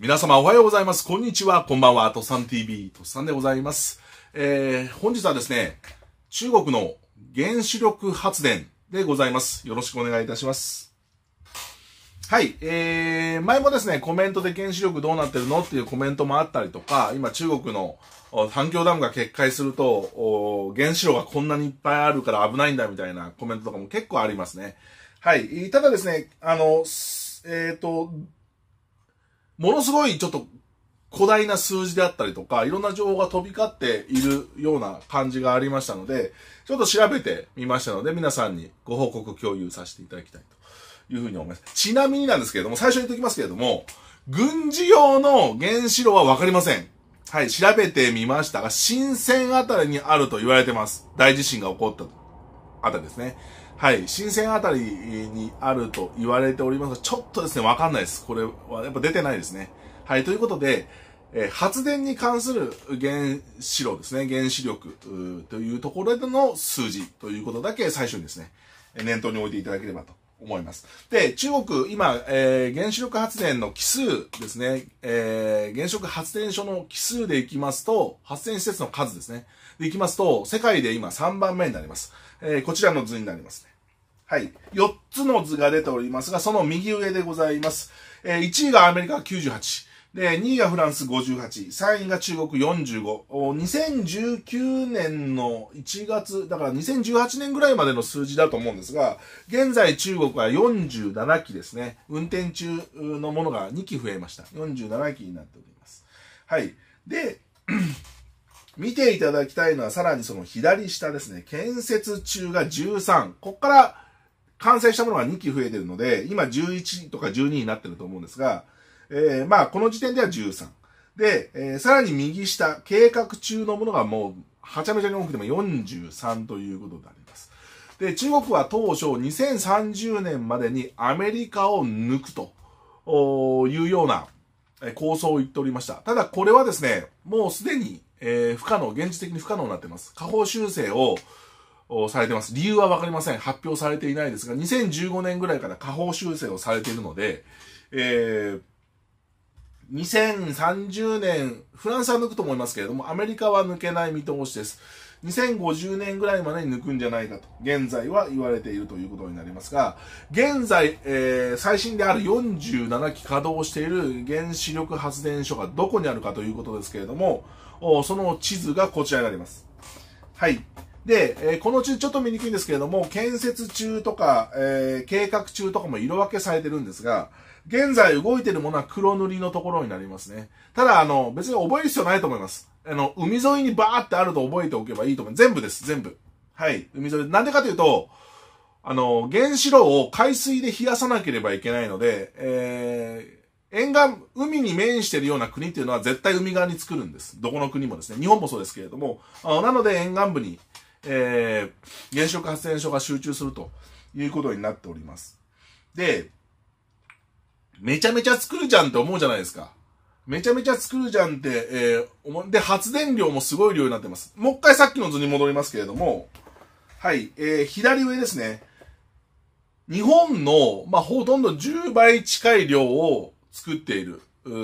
皆様おはようございます。こんにちは。こんばんは。とさん TV、とさんでございます。えー、本日はですね、中国の原子力発電でございます。よろしくお願いいたします。はい、えー、前もですね、コメントで原子力どうなってるのっていうコメントもあったりとか、今中国の反響ダムが決壊すると、原子炉がこんなにいっぱいあるから危ないんだみたいなコメントとかも結構ありますね。はい、ただですね、あの、えっ、ー、と、ものすごいちょっと古代な数字であったりとか、いろんな情報が飛び交っているような感じがありましたので、ちょっと調べてみましたので、皆さんにご報告共有させていただきたいというふうに思います。ちなみになんですけれども、最初に言っておきますけれども、軍事用の原子炉はわかりません。はい、調べてみましたが、新鮮あたりにあると言われてます。大地震が起こったあたりですね。はい、新鮮あたりにあると言われておりますが、ちょっとですね、わかんないです。これはやっぱ出てないですね。はい、ということで、えー、発電に関する原子炉ですね、原子力というところでの数字ということだけ最初にですね、念頭に置いていただければと思います。で、中国、今、えー、原子力発電の奇数ですね、えー、原子力発電所の奇数でいきますと、発電施設の数ですね、でいきますと、世界で今3番目になります。えこちらの図になりますね。はい。4つの図が出ておりますが、その右上でございます。えー、1位がアメリカ98。で、2位がフランス58、3位が中国45。2019年の1月、だから2018年ぐらいまでの数字だと思うんですが、現在中国は47機ですね。運転中のものが2機増えました。47機になっております。はい。で、見ていただきたいのはさらにその左下ですね。建設中が13。こっから完成したものが2機増えてるので、今11とか12になってると思うんですが、えー、まあ、この時点では13。で、えー、さらに右下、計画中のものがもう、はちゃめちゃに多くても43ということになります。で、中国は当初2030年までにアメリカを抜くというような構想を言っておりました。ただこれはですね、もうすでに、えー、不可能、現実的に不可能になってます。下方修正をされてます。理由はわかりません。発表されていないですが、2015年ぐらいから下方修正をされているので、えー、2030年、フランスは抜くと思いますけれども、アメリカは抜けない見通しです。2050年ぐらいまでに抜くんじゃないかと、現在は言われているということになりますが、現在、えー、最新である47基稼働している原子力発電所がどこにあるかということですけれども、その地図がこちらになります。はい。で、えー、このうちちょっと見にくいんですけれども、建設中とか、えー、計画中とかも色分けされてるんですが、現在動いてるものは黒塗りのところになりますね。ただ、あの、別に覚える必要ないと思います。あの、海沿いにバーってあると覚えておけばいいと思います。全部です、全部。はい、海沿い。なんでかというと、あの、原子炉を海水で冷やさなければいけないので、えー、沿岸、海に面してるような国っていうのは絶対海側に作るんです。どこの国もですね。日本もそうですけれども、あなので沿岸部に、えー、原子力発電所が集中するということになっております。で、めちゃめちゃ作るじゃんって思うじゃないですか。めちゃめちゃ作るじゃんって、えー、思で、発電量もすごい量になってます。もう一回さっきの図に戻りますけれども、はい、えー、左上ですね。日本の、まあ、ほとんど10倍近い量を作っている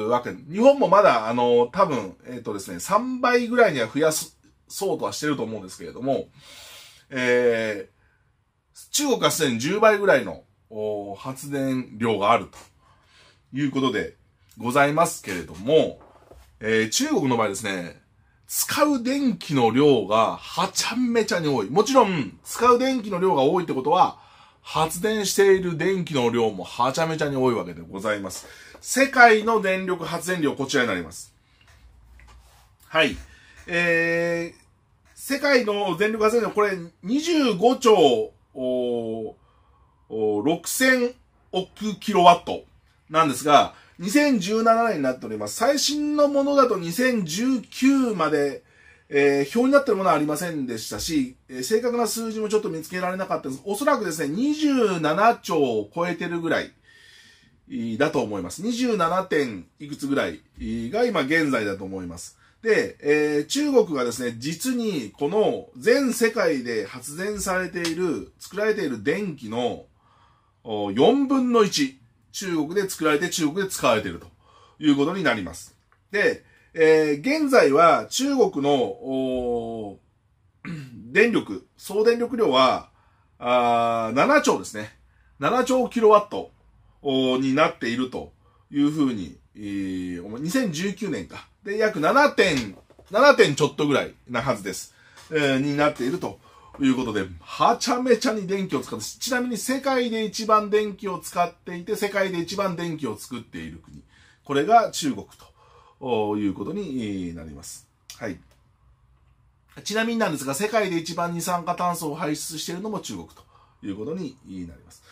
わけ。日本もまだ、あの、多分、えっ、ー、とですね、3倍ぐらいには増やす、そうとはしてると思うんですけれども、えー、中国はすでに10倍ぐらいの発電量があるということでございますけれども、えー、中国の場合ですね、使う電気の量がはちゃめちゃに多い。もちろん、使う電気の量が多いってことは、発電している電気の量もはちゃめちゃに多いわけでございます。世界の電力発電量、こちらになります。はい。えー、世界の電力発電量、これ25兆おお6000億キロワットなんですが、2017年になっております。最新のものだと2019まで、えー、表になってるものはありませんでしたし、えー、正確な数字もちょっと見つけられなかったです。おそらくですね、27兆を超えてるぐらいだと思います。27点いくつぐらいが今現在だと思います。で、えー、中国がですね、実にこの全世界で発電されている、作られている電気の4分の1、中国で作られて中国で使われているということになります。で、えー、現在は中国の電力、総電力量はあ7兆ですね。7兆キロワットになっているというふうに、えー、2019年か。で、約7点、7点ちょっとぐらいなはずです。えー、になっているということで、はちゃめちゃに電気を使って、ちなみに世界で一番電気を使っていて、世界で一番電気を作っている国。これが中国ということになります。はい。ちなみになんですが、世界で一番二酸化炭素を排出しているのも中国ということになります。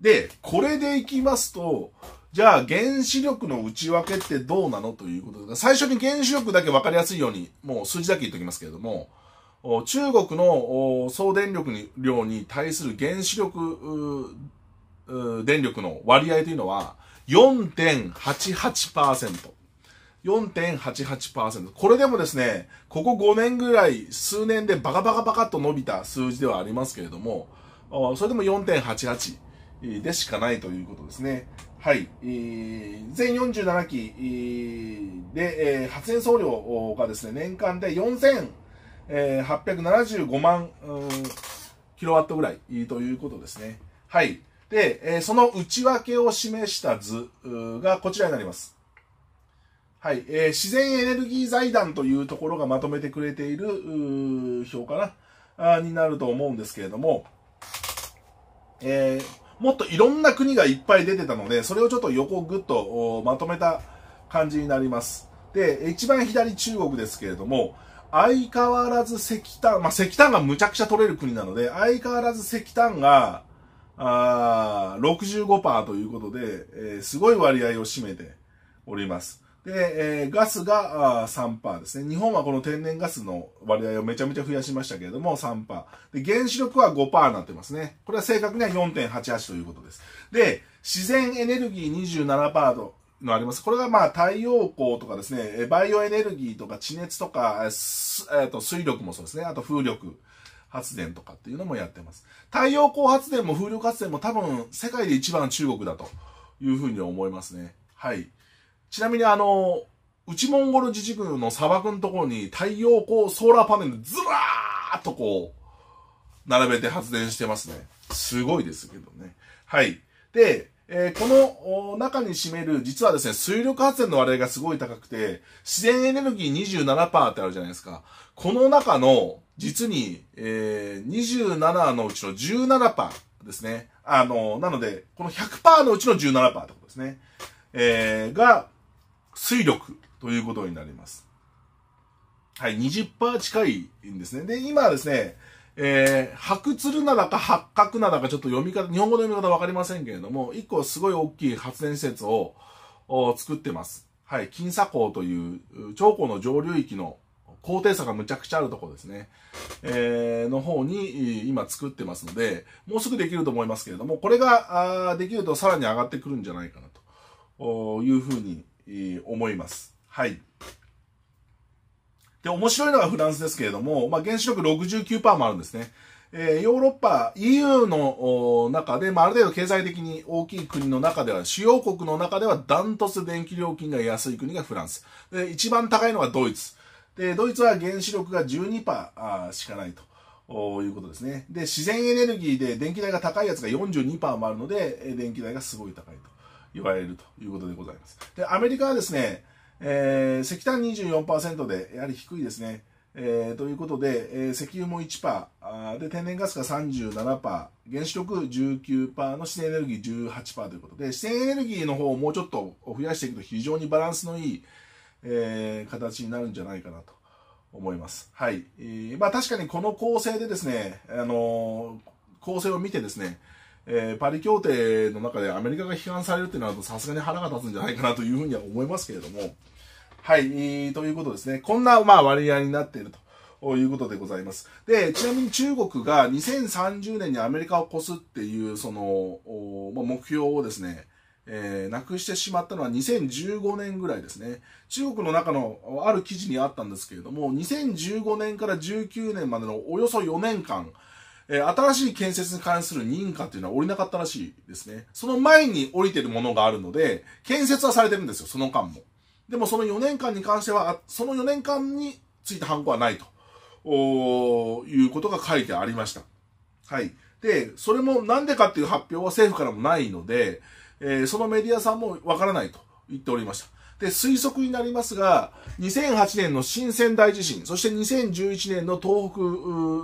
で、これでいきますと、じゃあ原子力の内訳ってどうなのということで、最初に原子力だけ分かりやすいように、もう数字だけ言っておきますけれども、中国の総電力量に対する原子力電力の割合というのは4.88%。4.88%。これでもですね、ここ5年ぐらい、数年でバカバカバカと伸びた数字ではありますけれども、それでも4.88でしかないということですね。はい、全47期、で、え発電総量がですね、年間で4875万、キロワットぐらいということですね。はい。で、えその内訳を示した図がこちらになります。はい、えー、自然エネルギー財団というところがまとめてくれている表かなあになると思うんですけれども、えーもっといろんな国がいっぱい出てたので、それをちょっと横ぐっとまとめた感じになります。で、一番左中国ですけれども、相変わらず石炭、まあ、石炭がむちゃくちゃ取れる国なので、相変わらず石炭が、あー65%ということで、えー、すごい割合を占めております。で、えー、ガスが3%ですね。日本はこの天然ガスの割合をめちゃめちゃ増やしましたけれども、3%。で、原子力は5%になってますね。これは正確には4.88ということです。で、自然エネルギー27%と、のあります。これがまあ太陽光とかですね、バイオエネルギーとか地熱とか、えー、と水力もそうですね、あと風力発電とかっていうのもやってます。太陽光発電も風力発電も多分世界で一番中国だというふうに思いますね。はい。ちなみにあの、内モンゴル自治区の砂漠のところに太陽光ソーラーパネルずらーっとこう、並べて発電してますね。すごいですけどね。はい。で、えー、この中に占める、実はですね、水力発電の割合がすごい高くて、自然エネルギー27%ってあるじゃないですか。この中の、実に、えー、27のうちの17%ですね。あの、なので、この100%のうちの17%ってことですね。えー、が、水力ということになります。はい、20%近いんですね。で、今はですね、えー、白鶴なだか八角なだかちょっと読み方、日本語の読み方わかりませんけれども、一個すごい大きい発電施設を作ってます。はい、金砂港という、長江の上流域の高低差がむちゃくちゃあるとこですね。えー、の方に今作ってますので、もうすぐできると思いますけれども、これができるとさらに上がってくるんじゃないかなというふうに思います。はい。で、面白いのがフランスですけれども、まあ、原子力69%もあるんですね。えー、ヨーロッパ、EU の中で、まあ、ある程度経済的に大きい国の中では、主要国の中ではダントツ電気料金が安い国がフランス。で、一番高いのがドイツ。で、ドイツは原子力が12%しかないと。いうことですね。で、自然エネルギーで電気代が高いやつが42%もあるので、電気代がすごい高いと。言われるということでございます。で、アメリカはですね、えー、石炭24%で、やはり低いですね。えー、ということで、えー、石油も1%あで、天然ガスが37%、原子力19%の自然エネルギー18%ということで、自然エネルギーの方をもうちょっと増やしていくと非常にバランスのいい、えー、形になるんじゃないかなと思います。はい。えー、まあ確かにこの構成でですね、あのー、構成を見てですね、えー、パリ協定の中でアメリカが批判されるってなるとさすがに腹が立つんじゃないかなというふうには思いますけれども、はい、えー、ということですね。こんな、まあ、割合になっていると。いうことでございます。で、ちなみに中国が2030年にアメリカを越すっていう、その、まあ、目標をですね、えー、なくしてしまったのは2015年ぐらいですね。中国の中のある記事にあったんですけれども、2015年から19年までのおよそ4年間、えー、新しい建設に関する認可というのは降りなかったらしいですね。その前に降りてるものがあるので、建設はされてるんですよ、その間も。でもその4年間に関しては、その4年間についたハンコはないと、いうことが書いてありました。はい。で、それもなんでかっていう発表は政府からもないので、えー、そのメディアさんもわからないと言っておりました。で、推測になりますが、2008年の新仙台地震、そして2011年の東北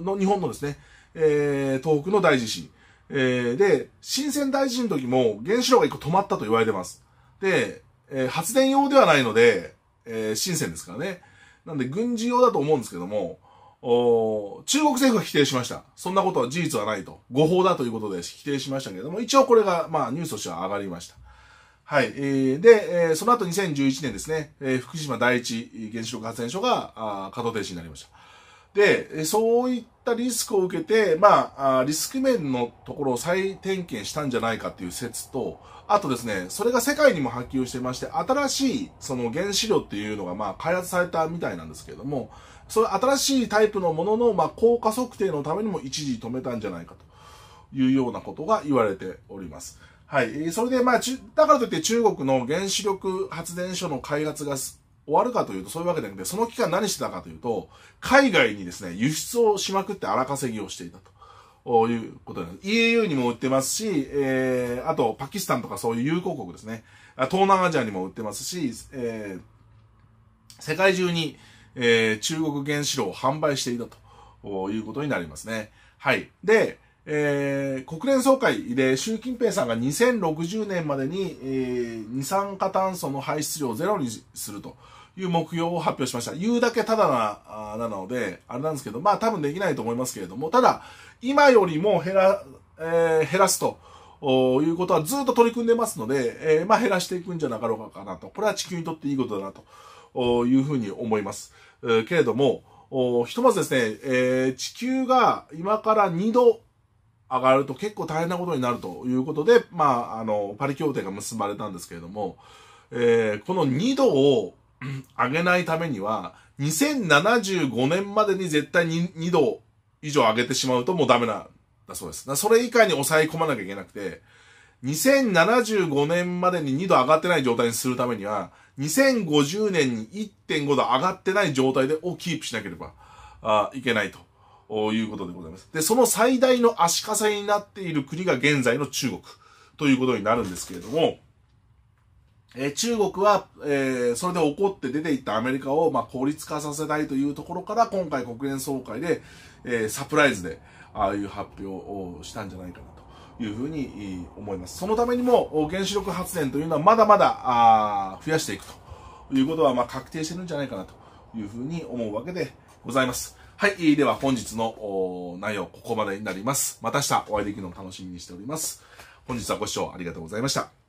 の日本のですね、えー、東北の大地震。えー、で、新鮮大地震の時も原子炉が一個止まったと言われてます。で、えー、発電用ではないので、えー、新鮮ですからね。なんで軍事用だと思うんですけども、お中国政府は否定しました。そんなことは事実はないと。誤報だということで否定しましたけれども、一応これが、まあ、ニュースとしては上がりました。はい。えで、えその後2011年ですね、え福島第一原子力発電所が、あ稼働停止になりました。で、そういったリスクを受けて、まあ、リスク面のところを再点検したんじゃないかっていう説と、あとですね、それが世界にも波及してまして、新しいその原子量っていうのがまあ開発されたみたいなんですけれども、その新しいタイプのもののまあ効果測定のためにも一時止めたんじゃないかというようなことが言われております。はい。それで、まあ、だからといって中国の原子力発電所の開発が終わるかというとそういうわけじゃなくて、その期間何してたかというと、海外にですね、輸出をしまくって荒稼ぎをしていたということなんです。EU にも売ってますし、えー、あとパキスタンとかそういう友好国ですね。東南アジアにも売ってますし、えー、世界中に、えー、中国原子炉を販売していたということになりますね。はい。で、えー、国連総会で習近平さんが2060年までに、えー、二酸化炭素の排出量をゼロにするという目標を発表しました。言うだけただな、なので、あれなんですけど、まあ多分できないと思いますけれども、ただ、今よりも減ら、えー、減らすと。いうことはずっと取り組んでますので、えー、まあ減らしていくんじゃなかろうかなと。これは地球にとっていいことだなというふうに思います。えー、けれども、ひとまずですね、えー、地球が今から2度上がると結構大変なことになるということで、まあ、あの、パリ協定が結ばれたんですけれども、えー、この2度を上げないためには、2075年までに絶対に2度以上上げてしまうともうダメなんだそうです。それ以下に抑え込まなきゃいけなくて、2075年までに2度上がってない状態にするためには、2050年に1.5度上がってない状態でをキープしなければいけないと。いうことでございます。で、その最大の足かせになっている国が現在の中国ということになるんですけれども、え中国は、えー、それで怒って出ていったアメリカを、まあ、効率化させたいというところから、今回国連総会で、えー、サプライズで、ああいう発表をしたんじゃないかなというふうに思います。そのためにも、原子力発電というのはまだまだ、あ増やしていくということは、まあ、確定してるんじゃないかなと。いうふうに思うわけでございます。はい。では本日の内容、ここまでになります。また明日お会いできるのを楽しみにしております。本日はご視聴ありがとうございました。